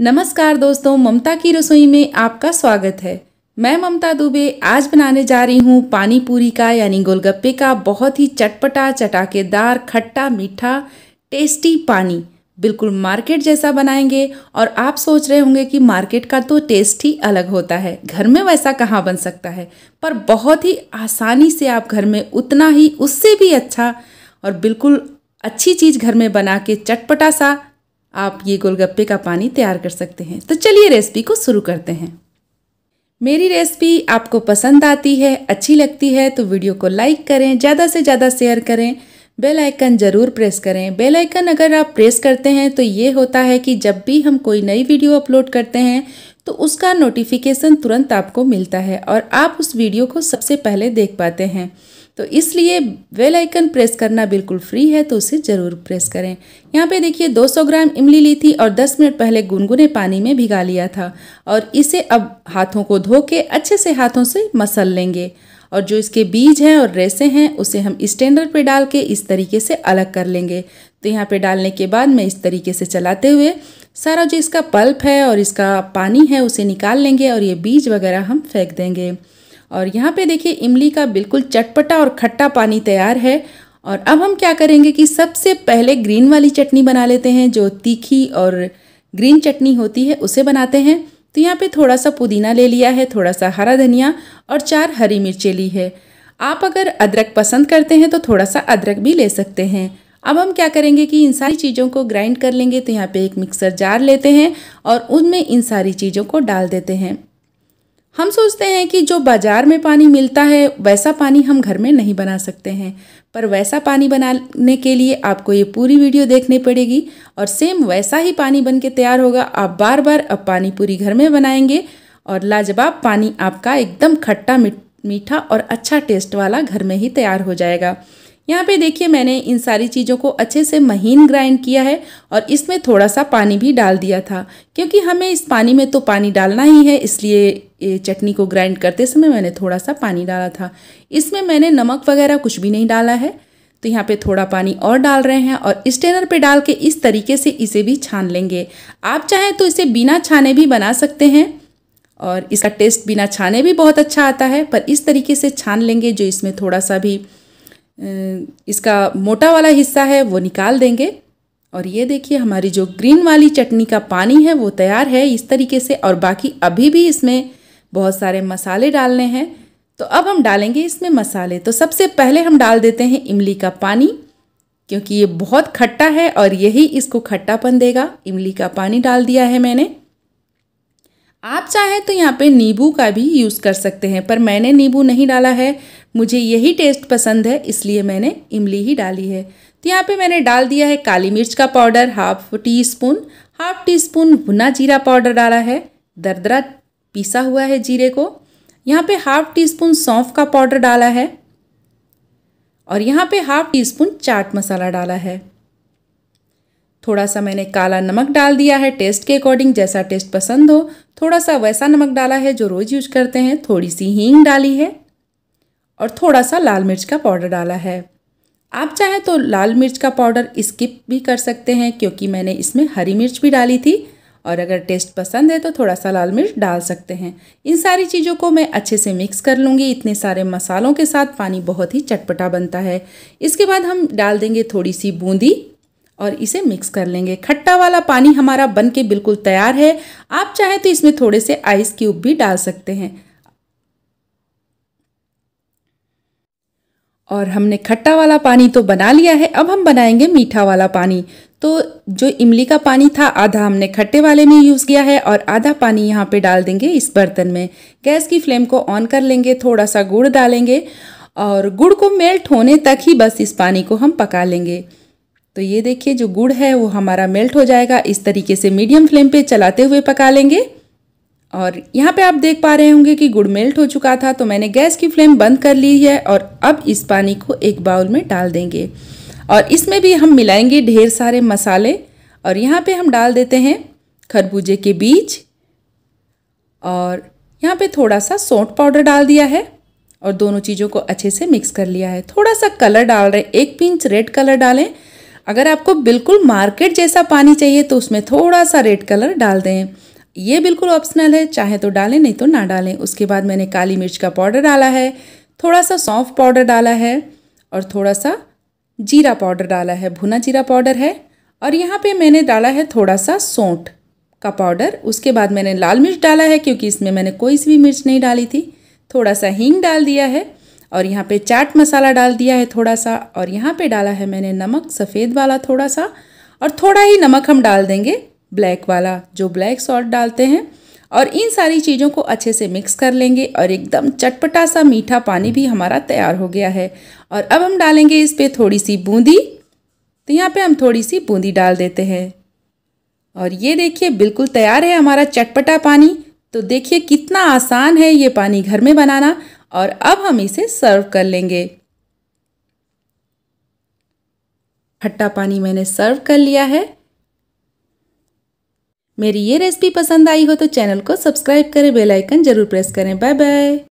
नमस्कार दोस्तों ममता की रसोई में आपका स्वागत है मैं ममता दुबे आज बनाने जा रही हूँ पानी पूरी का यानी गोलगप्पे का बहुत ही चटपटा चटाकेदार खट्टा मीठा टेस्टी पानी बिल्कुल मार्केट जैसा बनाएंगे और आप सोच रहे होंगे कि मार्केट का तो टेस्ट ही अलग होता है घर में वैसा कहाँ बन सकता है पर बहुत ही आसानी से आप घर में उतना ही उससे भी अच्छा और बिल्कुल अच्छी चीज़ घर में बना के चटपटा सा आप ये गोलगप्पे का पानी तैयार कर सकते हैं तो चलिए रेसिपी को शुरू करते हैं मेरी रेसिपी आपको पसंद आती है अच्छी लगती है तो वीडियो को लाइक करें ज़्यादा से ज़्यादा शेयर करें बेल आइकन ज़रूर प्रेस करें बेल आइकन अगर आप प्रेस करते हैं तो ये होता है कि जब भी हम कोई नई वीडियो अपलोड करते हैं तो उसका नोटिफिकेशन तुरंत आपको मिलता है और आप उस वीडियो को सबसे पहले देख पाते हैं तो इसलिए वेल आइकन प्रेस करना बिल्कुल फ्री है तो उसे ज़रूर प्रेस करें यहाँ पे देखिए 200 ग्राम इमली ली थी और 10 मिनट पहले गुनगुने पानी में भिगा लिया था और इसे अब हाथों को धो के अच्छे से हाथों से मसल लेंगे और जो इसके बीज हैं और रेसे हैं उसे हम स्टैंडर पे डाल के इस तरीके से अलग कर लेंगे तो यहाँ पे डालने के बाद मैं इस तरीके से चलाते हुए सारा जो इसका पल्प है और इसका पानी है उसे निकाल लेंगे और ये बीज वगैरह हम फेंक देंगे और यहाँ पे देखिए इमली का बिल्कुल चटपटा और खट्टा पानी तैयार है और अब हम क्या करेंगे कि सबसे पहले ग्रीन वाली चटनी बना लेते हैं जो तीखी और ग्रीन चटनी होती है उसे बनाते हैं तो यहाँ पे थोड़ा सा पुदीना ले लिया है थोड़ा सा हरा धनिया और चार हरी मिर्चें ली है आप अगर अदरक पसंद करते हैं तो थोड़ा सा अदरक भी ले सकते हैं अब हम क्या करेंगे कि इन सारी चीज़ों को ग्राइंड कर लेंगे तो यहाँ पे एक मिक्सर जार लेते हैं और उनमें इन सारी चीज़ों को डाल देते हैं हम सोचते हैं कि जो बाज़ार में पानी मिलता है वैसा पानी हम घर में नहीं बना सकते हैं पर वैसा पानी बनाने के लिए आपको ये पूरी वीडियो देखनी पड़ेगी और सेम वैसा ही पानी बन के तैयार होगा आप बार बार अब पानी पूरी घर में बनाएंगे और लाजवाब पानी आपका एकदम खट्टा मीठा और अच्छा टेस्ट वाला घर में ही तैयार हो जाएगा यहाँ पे देखिए मैंने इन सारी चीज़ों को अच्छे से महीन ग्राइंड किया है और इसमें थोड़ा सा पानी भी डाल दिया था क्योंकि हमें इस पानी में तो पानी डालना ही है इसलिए चटनी को ग्राइंड करते समय मैंने थोड़ा सा पानी डाला था इसमें मैंने नमक वगैरह कुछ भी नहीं डाला है तो यहाँ पे थोड़ा पानी और डाल रहे हैं और स्टेनर पे डाल के इस तरीके से इसे भी छान लेंगे आप चाहें तो इसे बिना छाने भी बना सकते हैं और इसका टेस्ट बिना छाने भी बहुत अच्छा आता है पर इस तरीके से छान लेंगे जो इसमें थोड़ा सा भी इसका मोटा वाला हिस्सा है वो निकाल देंगे और ये देखिए हमारी जो ग्रीन वाली चटनी का पानी है वो तैयार है इस तरीके से और बाकी अभी भी इसमें बहुत सारे मसाले डालने हैं तो अब हम डालेंगे इसमें मसाले तो सबसे पहले हम डाल देते हैं इमली का पानी क्योंकि ये बहुत खट्टा है और यही इसको खट्टापन देगा इमली का पानी डाल दिया है मैंने आप चाहें तो यहाँ पे नींबू का भी यूज़ कर सकते हैं पर मैंने नींबू नहीं डाला है मुझे यही टेस्ट पसंद है इसलिए मैंने इमली ही डाली है तो यहाँ पे मैंने डाल दिया है काली मिर्च का powder half teaspoon half teaspoon भुना जीरा पाउडर डाला है दरदरा पीसा हुआ है जीरे को यहाँ पे हाफ टी स्पून सौंफ का पाउडर डाला है और यहाँ पे half teaspoon chaat masala डाला है थोड़ा सा मैंने काला नमक डाल दिया है टेस्ट के अकॉर्डिंग जैसा टेस्ट पसंद हो थोड़ा सा वैसा नमक डाला है जो रोज़ यूज करते हैं थोड़ी सी हींग डाली है और थोड़ा सा लाल मिर्च का पाउडर डाला है आप चाहें तो लाल मिर्च का पाउडर स्किप भी कर सकते हैं क्योंकि मैंने इसमें हरी मिर्च भी डाली थी और अगर टेस्ट पसंद है तो थोड़ा सा लाल मिर्च डाल सकते हैं इन सारी चीज़ों को मैं अच्छे से मिक्स कर लूँगी इतने सारे मसालों के साथ पानी बहुत ही चटपटा बनता है इसके बाद हम डाल देंगे थोड़ी सी बूंदी और इसे मिक्स कर लेंगे खट्टा वाला पानी हमारा बन के बिल्कुल तैयार है आप चाहें तो इसमें थोड़े से आइस क्यूब भी डाल सकते हैं और हमने खट्टा वाला पानी तो बना लिया है अब हम बनाएंगे मीठा वाला पानी तो जो इमली का पानी था आधा हमने खट्टे वाले में यूज़ किया है और आधा पानी यहाँ पे डाल देंगे इस बर्तन में गैस की फ्लेम को ऑन कर लेंगे थोड़ा सा गुड़ डालेंगे और गुड़ को मेल्ट होने तक ही बस इस पानी को हम पका लेंगे तो ये देखिए जो गुड़ है वो हमारा मेल्ट हो जाएगा इस तरीके से मीडियम फ्लेम पर चलाते हुए पका लेंगे और यहाँ पे आप देख पा रहे होंगे कि गुड़ मेल्ट हो चुका था तो मैंने गैस की फ्लेम बंद कर ली है और अब इस पानी को एक बाउल में डाल देंगे और इसमें भी हम मिलाएंगे ढेर सारे मसाले और यहाँ पे हम डाल देते हैं खरबूजे के बीज और यहाँ पे थोड़ा सा सौंठ पाउडर डाल दिया है और दोनों चीज़ों को अच्छे से मिक्स कर लिया है थोड़ा सा कलर डाल रहे एक पिंच रेड कलर डालें अगर आपको बिल्कुल मार्केट जैसा पानी चाहिए तो उसमें थोड़ा सा रेड कलर डाल दें ये बिल्कुल ऑप्शनल है चाहे तो डालें नहीं तो ना डालें उसके बाद मैंने काली मिर्च का पाउडर डाला है थोड़ा सा सौंफ पाउडर डाला है और थोड़ा सा जीरा पाउडर डाला है भुना जीरा पाउडर है और यहाँ पे मैंने डाला है थोड़ा सा सौंठ का पाउडर उसके बाद मैंने लाल मिर्च डाला है क्योंकि इसमें मैंने कोई सी भी मिर्च नहीं डाली थी थोड़ा सा हींग डाल दिया है और यहाँ पे चाट मसाला डाल दिया है थोड़ा सा और यहाँ पे डाला है मैंने नमक सफ़ेद वाला थोड़ा सा और थोड़ा ही नमक हम डाल देंगे ब्लैक वाला जो ब्लैक सॉल्ट डालते हैं और इन सारी चीज़ों को अच्छे से मिक्स कर लेंगे और एकदम चटपटा सा मीठा पानी भी हमारा तैयार हो गया है और अब हम डालेंगे इस पर थोड़ी सी बूंदी तो यहाँ पे हम थोड़ी सी बूंदी डाल देते हैं और ये देखिए बिल्कुल तैयार है हमारा चटपटा पानी तो देखिए कितना आसान है ये पानी घर में बनाना और अब हम इसे सर्व कर लेंगे खट्टा पानी मैंने सर्व कर लिया है मेरी ये रेसिपी पसंद आई हो तो चैनल को सब्सक्राइब करें बेल आइकन जरूर प्रेस करें बाय बाय